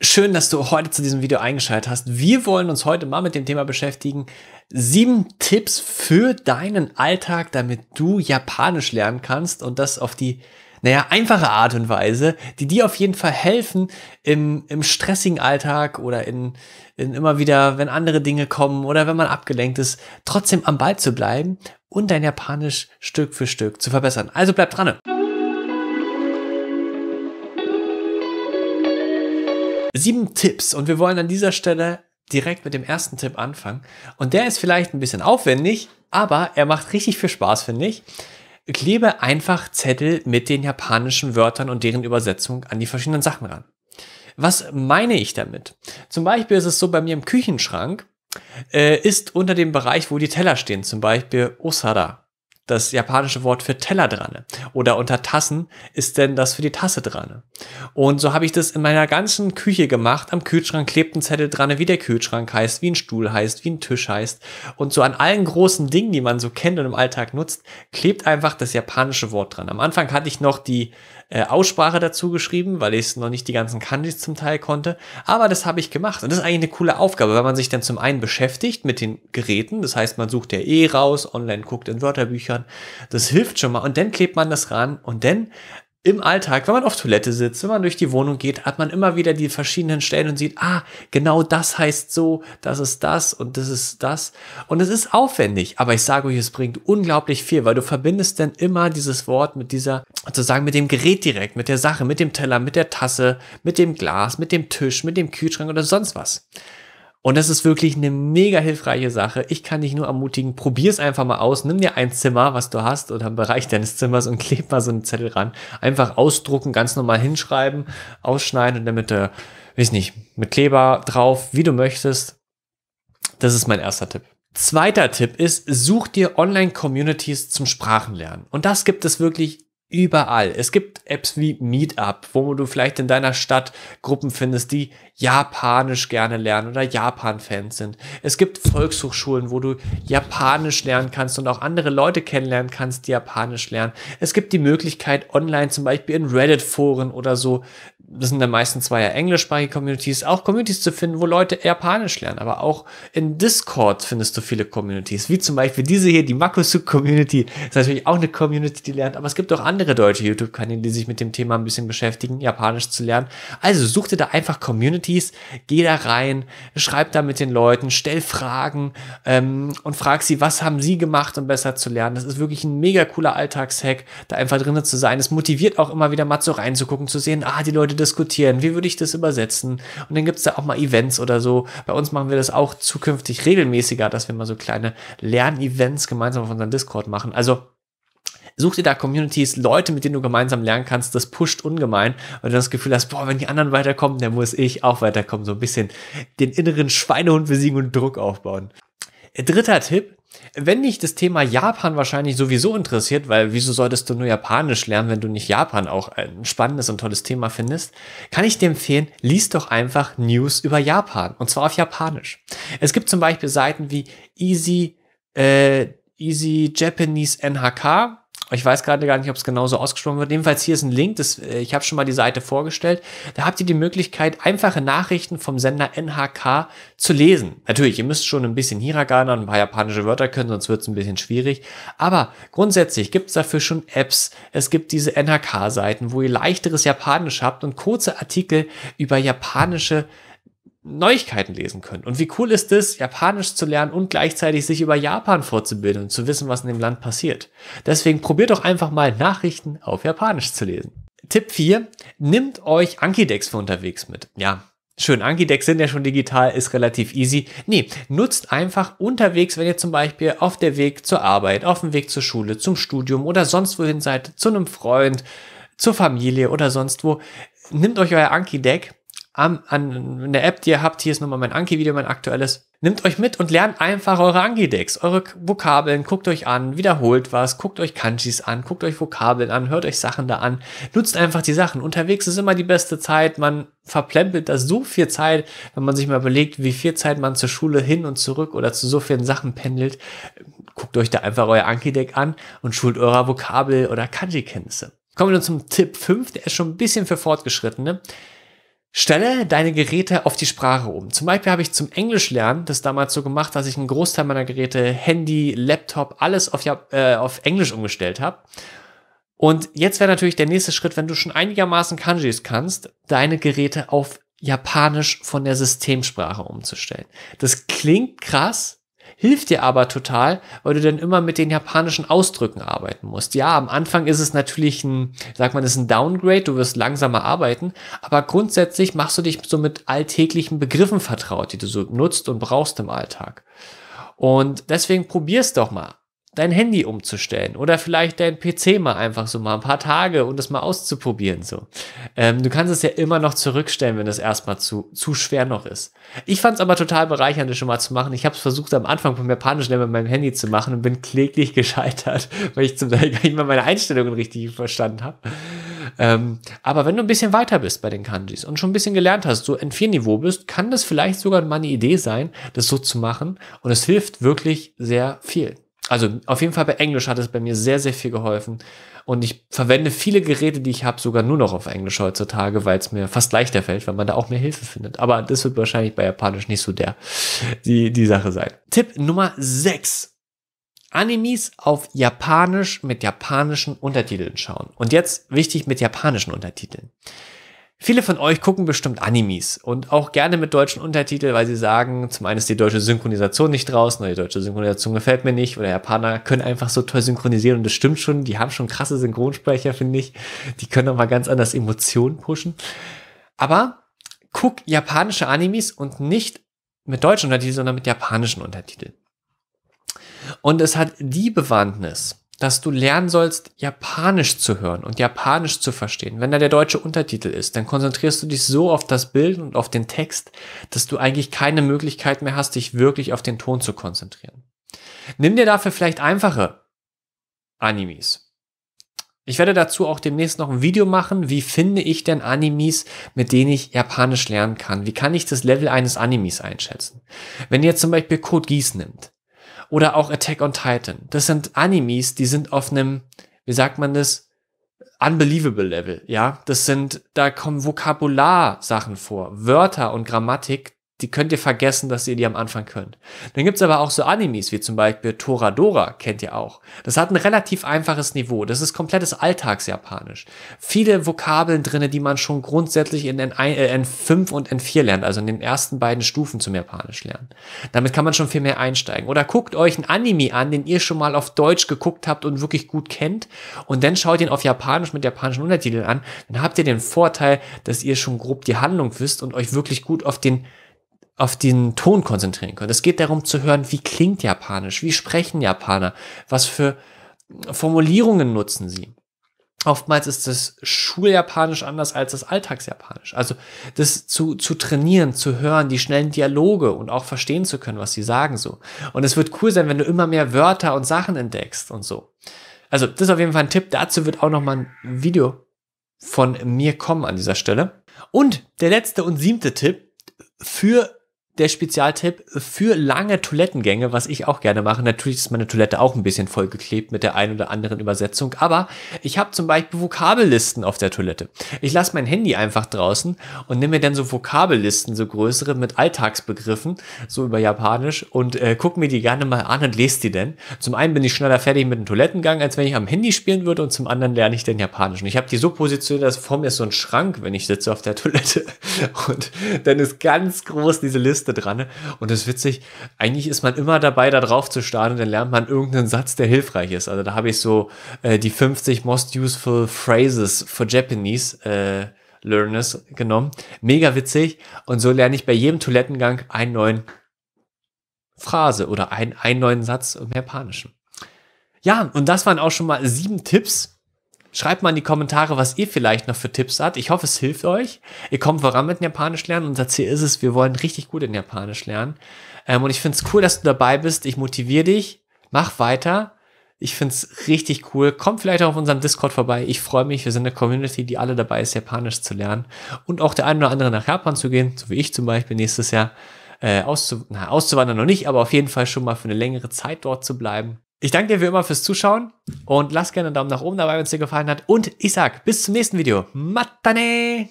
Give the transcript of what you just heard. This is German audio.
Schön, dass du heute zu diesem Video eingeschaltet hast. Wir wollen uns heute mal mit dem Thema beschäftigen. Sieben Tipps für deinen Alltag, damit du Japanisch lernen kannst und das auf die, naja, einfache Art und Weise, die dir auf jeden Fall helfen im, im stressigen Alltag oder in, in immer wieder, wenn andere Dinge kommen oder wenn man abgelenkt ist, trotzdem am Ball zu bleiben und dein Japanisch Stück für Stück zu verbessern. Also bleib dran! Sieben Tipps und wir wollen an dieser Stelle direkt mit dem ersten Tipp anfangen. Und der ist vielleicht ein bisschen aufwendig, aber er macht richtig viel Spaß, finde ich. Klebe einfach Zettel mit den japanischen Wörtern und deren Übersetzung an die verschiedenen Sachen ran. Was meine ich damit? Zum Beispiel ist es so bei mir im Küchenschrank, äh, ist unter dem Bereich, wo die Teller stehen, zum Beispiel Osada das japanische Wort für Teller dran. Oder unter Tassen ist denn das für die Tasse dran. Und so habe ich das in meiner ganzen Küche gemacht. Am Kühlschrank klebt ein Zettel dran, wie der Kühlschrank heißt, wie ein Stuhl heißt, wie ein Tisch heißt. Und so an allen großen Dingen, die man so kennt und im Alltag nutzt, klebt einfach das japanische Wort dran. Am Anfang hatte ich noch die äh, Aussprache dazu geschrieben, weil ich es noch nicht die ganzen Kanjis zum Teil konnte. Aber das habe ich gemacht. Und das ist eigentlich eine coole Aufgabe, weil man sich dann zum einen beschäftigt mit den Geräten. Das heißt, man sucht ja eh raus, online guckt in Wörterbüchern. Das hilft schon mal. Und dann klebt man das ran und dann im Alltag, wenn man auf Toilette sitzt, wenn man durch die Wohnung geht, hat man immer wieder die verschiedenen Stellen und sieht, ah, genau das heißt so, das ist das und das ist das. Und es ist aufwendig, aber ich sage euch, es bringt unglaublich viel, weil du verbindest dann immer dieses Wort mit dieser, sozusagen mit dem Gerät direkt, mit der Sache, mit dem Teller, mit der Tasse, mit dem Glas, mit dem Tisch, mit dem Kühlschrank oder sonst was. Und das ist wirklich eine mega hilfreiche Sache. Ich kann dich nur ermutigen, probier es einfach mal aus. Nimm dir ein Zimmer, was du hast, oder einen Bereich deines Zimmers und kleb mal so einen Zettel ran. Einfach ausdrucken, ganz normal hinschreiben, ausschneiden und damit, äh, weiß nicht, mit Kleber drauf, wie du möchtest. Das ist mein erster Tipp. Zweiter Tipp ist, such dir Online-Communities zum Sprachenlernen. Und das gibt es wirklich überall. Es gibt Apps wie Meetup, wo du vielleicht in deiner Stadt Gruppen findest, die Japanisch gerne lernen oder Japan-Fans sind. Es gibt Volkshochschulen, wo du Japanisch lernen kannst und auch andere Leute kennenlernen kannst, die Japanisch lernen. Es gibt die Möglichkeit, online zum Beispiel in Reddit-Foren oder so das sind dann meistens zwar ja englischsprachige Communities, auch Communities zu finden, wo Leute Japanisch lernen, aber auch in Discord findest du viele Communities, wie zum Beispiel diese hier, die Makosu Community, das ist natürlich auch eine Community, die lernt, aber es gibt auch andere deutsche YouTube-Kanäle, die sich mit dem Thema ein bisschen beschäftigen, Japanisch zu lernen. Also such dir da einfach Communities, geh da rein, schreib da mit den Leuten, stell Fragen ähm, und frag sie, was haben sie gemacht, um besser zu lernen. Das ist wirklich ein mega cooler Alltagshack, da einfach drinnen zu sein. Es motiviert auch immer wieder mal so reinzugucken, zu sehen, ah, die Leute diskutieren, wie würde ich das übersetzen? Und dann gibt es da auch mal Events oder so. Bei uns machen wir das auch zukünftig regelmäßiger, dass wir mal so kleine Lernevents gemeinsam auf unserem Discord machen. Also such dir da Communities, Leute, mit denen du gemeinsam lernen kannst. Das pusht ungemein, weil du das Gefühl hast, boah, wenn die anderen weiterkommen, dann muss ich auch weiterkommen. So ein bisschen den inneren Schweinehund besiegen und Druck aufbauen. Dritter Tipp. Wenn dich das Thema Japan wahrscheinlich sowieso interessiert, weil wieso solltest du nur Japanisch lernen, wenn du nicht Japan auch ein spannendes und tolles Thema findest, kann ich dir empfehlen, lies doch einfach News über Japan und zwar auf Japanisch. Es gibt zum Beispiel Seiten wie Easy, äh, Easy Japanese NHK, ich weiß gerade gar nicht, ob es genauso ausgesprochen wird. Jedenfalls hier ist ein Link, das, äh, ich habe schon mal die Seite vorgestellt. Da habt ihr die Möglichkeit, einfache Nachrichten vom Sender NHK zu lesen. Natürlich, ihr müsst schon ein bisschen Hiragana und ein paar japanische Wörter können, sonst wird es ein bisschen schwierig. Aber grundsätzlich gibt es dafür schon Apps. Es gibt diese NHK-Seiten, wo ihr leichteres Japanisch habt und kurze Artikel über japanische Neuigkeiten lesen können. Und wie cool ist es, Japanisch zu lernen und gleichzeitig sich über Japan vorzubilden und zu wissen, was in dem Land passiert. Deswegen probiert doch einfach mal Nachrichten auf Japanisch zu lesen. Tipp 4. Nimmt euch Ankidex für unterwegs mit. Ja, Schön, Ankidex sind ja schon digital, ist relativ easy. Nee, nutzt einfach unterwegs, wenn ihr zum Beispiel auf der Weg zur Arbeit, auf dem Weg zur Schule, zum Studium oder sonst wohin seid, zu einem Freund, zur Familie oder sonst wo. Nimmt euch euer Anki-Deck an, an eine App, die ihr habt. Hier ist nochmal mein Anki-Video, mein aktuelles. Nehmt euch mit und lernt einfach eure Anki-Decks, eure Vokabeln, guckt euch an, wiederholt was, guckt euch Kanjis an, guckt euch Vokabeln an, hört euch Sachen da an, nutzt einfach die Sachen. Unterwegs ist immer die beste Zeit, man verplempelt da so viel Zeit, wenn man sich mal überlegt, wie viel Zeit man zur Schule hin und zurück oder zu so vielen Sachen pendelt. Guckt euch da einfach euer Anki-Deck an und schult eurer Vokabel- oder Kanji-Kenntnisse. Kommen wir nun zum Tipp 5, der ist schon ein bisschen für Fortgeschrittene. Stelle deine Geräte auf die Sprache um. Zum Beispiel habe ich zum Englischlernen das damals so gemacht, dass ich einen Großteil meiner Geräte, Handy, Laptop, alles auf, äh, auf Englisch umgestellt habe. Und jetzt wäre natürlich der nächste Schritt, wenn du schon einigermaßen Kanjis kannst, deine Geräte auf Japanisch von der Systemsprache umzustellen. Das klingt krass, hilft dir aber total, weil du dann immer mit den japanischen Ausdrücken arbeiten musst. Ja, am Anfang ist es natürlich ein, sag man, ist ein Downgrade, du wirst langsamer arbeiten, aber grundsätzlich machst du dich so mit alltäglichen Begriffen vertraut, die du so nutzt und brauchst im Alltag. Und deswegen probier's doch mal dein Handy umzustellen oder vielleicht dein PC mal einfach so mal ein paar Tage und das mal auszuprobieren so. Ähm, du kannst es ja immer noch zurückstellen, wenn das erstmal zu, zu schwer noch ist. Ich fand es aber total bereichernd, das schon mal zu machen. Ich habe es versucht am Anfang vom Japanischen mit meinem Handy zu machen und bin kläglich gescheitert, weil ich zum Teil gar nicht mal meine Einstellungen richtig verstanden habe. Ähm, aber wenn du ein bisschen weiter bist bei den Kanjis und schon ein bisschen gelernt hast, so ein 4 niveau bist, kann das vielleicht sogar mal eine Idee sein, das so zu machen. Und es hilft wirklich sehr viel. Also auf jeden Fall bei Englisch hat es bei mir sehr, sehr viel geholfen. Und ich verwende viele Geräte, die ich habe, sogar nur noch auf Englisch heutzutage, weil es mir fast leichter fällt, weil man da auch mehr Hilfe findet. Aber das wird wahrscheinlich bei Japanisch nicht so der, die, die Sache sein. Tipp Nummer 6. Animes auf Japanisch mit japanischen Untertiteln schauen. Und jetzt wichtig mit japanischen Untertiteln. Viele von euch gucken bestimmt Animes und auch gerne mit deutschen Untertiteln, weil sie sagen, zum einen ist die deutsche Synchronisation nicht draußen oder die deutsche Synchronisation gefällt mir nicht oder Japaner können einfach so toll synchronisieren und das stimmt schon, die haben schon krasse Synchronsprecher, finde ich. Die können auch mal ganz anders Emotionen pushen. Aber guck japanische Animes und nicht mit deutschen Untertiteln, sondern mit japanischen Untertiteln. Und es hat die Bewandtnis, dass du lernen sollst, Japanisch zu hören und Japanisch zu verstehen. Wenn da der deutsche Untertitel ist, dann konzentrierst du dich so auf das Bild und auf den Text, dass du eigentlich keine Möglichkeit mehr hast, dich wirklich auf den Ton zu konzentrieren. Nimm dir dafür vielleicht einfache Animes. Ich werde dazu auch demnächst noch ein Video machen, wie finde ich denn Animes, mit denen ich Japanisch lernen kann? Wie kann ich das Level eines Animes einschätzen? Wenn ihr zum Beispiel Code Geass nimmt, oder auch Attack on Titan. Das sind Animes, die sind auf einem, wie sagt man das, unbelievable Level, ja. Das sind, da kommen Vokabular-Sachen vor, Wörter und Grammatik, die könnt ihr vergessen, dass ihr die am Anfang könnt. Dann gibt's aber auch so Animes wie zum Beispiel Toradora, kennt ihr auch. Das hat ein relativ einfaches Niveau. Das ist komplettes Alltagsjapanisch. Viele Vokabeln drinne, die man schon grundsätzlich in N5 äh, und N4 lernt, also in den ersten beiden Stufen zum Japanisch lernen. Damit kann man schon viel mehr einsteigen. Oder guckt euch einen Anime an, den ihr schon mal auf Deutsch geguckt habt und wirklich gut kennt. Und dann schaut ihn auf Japanisch mit japanischen Untertiteln an. Dann habt ihr den Vorteil, dass ihr schon grob die Handlung wisst und euch wirklich gut auf den auf den Ton konzentrieren können. Es geht darum zu hören, wie klingt Japanisch, wie sprechen Japaner, was für Formulierungen nutzen sie. Oftmals ist das Schuljapanisch anders als das Alltagsjapanisch. Also das zu, zu trainieren, zu hören, die schnellen Dialoge und auch verstehen zu können, was sie sagen so. Und es wird cool sein, wenn du immer mehr Wörter und Sachen entdeckst und so. Also das ist auf jeden Fall ein Tipp. Dazu wird auch nochmal ein Video von mir kommen an dieser Stelle. Und der letzte und siebte Tipp für der Spezialtipp für lange Toilettengänge, was ich auch gerne mache. Natürlich ist meine Toilette auch ein bisschen vollgeklebt mit der ein oder anderen Übersetzung, aber ich habe zum Beispiel Vokabellisten auf der Toilette. Ich lasse mein Handy einfach draußen und nehme mir dann so Vokabellisten, so größere mit Alltagsbegriffen, so über Japanisch und äh, gucke mir die gerne mal an und lese die denn. Zum einen bin ich schneller fertig mit dem Toilettengang, als wenn ich am Handy spielen würde und zum anderen lerne ich den Japanisch. Und ich habe die so positioniert, dass vor mir ist so ein Schrank, wenn ich sitze auf der Toilette und dann ist ganz groß diese Liste Liste dran. Und das ist witzig, eigentlich ist man immer dabei, da drauf zu starten und dann lernt man irgendeinen Satz, der hilfreich ist. Also da habe ich so äh, die 50 Most Useful Phrases for Japanese äh, Learners genommen. Mega witzig. Und so lerne ich bei jedem Toilettengang einen neuen Phrase oder einen, einen neuen Satz im Japanischen. Ja, und das waren auch schon mal sieben Tipps Schreibt mal in die Kommentare, was ihr vielleicht noch für Tipps habt. Ich hoffe, es hilft euch. Ihr kommt voran mit Japanisch lernen. Unser Ziel ist es, wir wollen richtig gut in Japanisch lernen. Ähm, und ich finde es cool, dass du dabei bist. Ich motiviere dich. Mach weiter. Ich finde es richtig cool. Kommt vielleicht auch auf unserem Discord vorbei. Ich freue mich. Wir sind eine Community, die alle dabei ist, Japanisch zu lernen. Und auch der eine oder andere nach Japan zu gehen, so wie ich zum Beispiel nächstes Jahr. Äh, auszu na, auszuwandern noch nicht, aber auf jeden Fall schon mal für eine längere Zeit dort zu bleiben. Ich danke dir wie immer fürs Zuschauen und lass gerne einen Daumen nach oben dabei, wenn es dir gefallen hat. Und ich sag, bis zum nächsten Video. Matane!